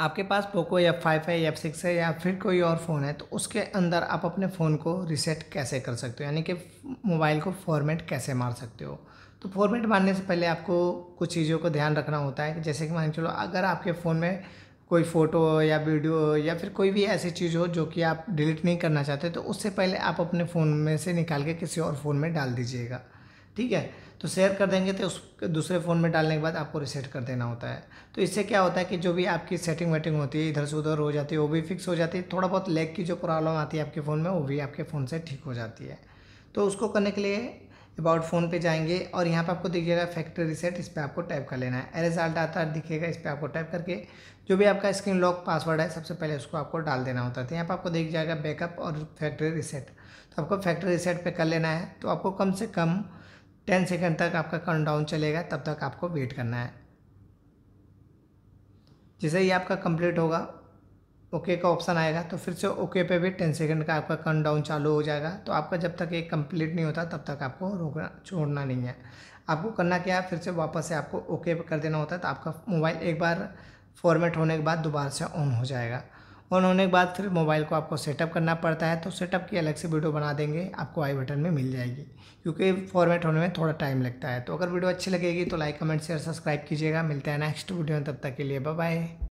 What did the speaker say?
आपके पास पोको या फाइव है या सिक्स है या फिर कोई और फ़ोन है तो उसके अंदर आप अपने फ़ोन को रिसेट कैसे कर सकते हो यानी कि मोबाइल को फॉर्मेट कैसे मार सकते हो तो फॉर्मेट मारने से पहले आपको कुछ चीज़ों को ध्यान रखना होता है जैसे कि मान चलो अगर आपके फ़ोन में कोई फ़ोटो हो या वीडियो या फिर कोई भी ऐसी चीज़ हो जो कि आप डिलीट नहीं करना चाहते तो उससे पहले आप अपने फ़ोन में से निकाल के किसी और फ़ोन में डाल दीजिएगा ठीक है तो शेयर कर देंगे तो उस दूसरे फ़ोन में डालने के बाद आपको रिसेट कर देना होता है तो इससे क्या होता है कि जो भी आपकी सेटिंग वेटिंग होती है इधर से उधर हो जाती है वो भी फिक्स हो जाती है थोड़ा बहुत लेग की जो प्रॉब्लम आती है आपके फ़ोन में वो भी आपके फ़ोन से ठीक हो जाती है तो उसको करने के लिए अबाउट फ़ोन पे जाएंगे और यहाँ पे आपको दिखेगा फैक्ट्री रिसेट इस पर आपको टाइप कर लेना है रिजल्ट आता दिखेगा इस पर आपको टाइप करके जो भी आपका स्क्रीन लॉक पासवर्ड है सबसे पहले उसको आपको डाल देना होता है तो यहाँ पर आपको दिख जाएगा बैकअप और फैक्ट्री रिसेट तो आपको फैक्ट्री रिसेट पर कर लेना है तो आपको कम से कम टेन सेकेंड तक आपका काउंट डाउन चलेगा तब तक आपको वेट करना है जैसे ही आपका कंप्लीट होगा ओके का ऑप्शन आएगा तो फिर से ओके पे भी टेन सेकेंड का आपका काउंट डाउन चालू हो जाएगा तो आपका जब तक ये कंप्लीट नहीं होता तब तक आपको रोकना छोड़ना नहीं है आपको करना क्या है फिर से वापस से आपको ओके कर देना होता है तो आपका मोबाइल एक बार फॉर्मेट होने के बाद दोबारा से ऑन हो जाएगा ऑन होने के बाद फिर मोबाइल को आपको सेटअप करना पड़ता है तो सेटअप की अलग से वीडियो बना देंगे आपको आई बटन में मिल जाएगी क्योंकि फॉर्मेट होने में थोड़ा टाइम लगता है तो अगर वीडियो अच्छी लगेगी तो लाइक कमेंट शेयर सब्सक्राइब कीजिएगा मिलते हैं नेक्स्ट वीडियो में तब तक के लिए बाय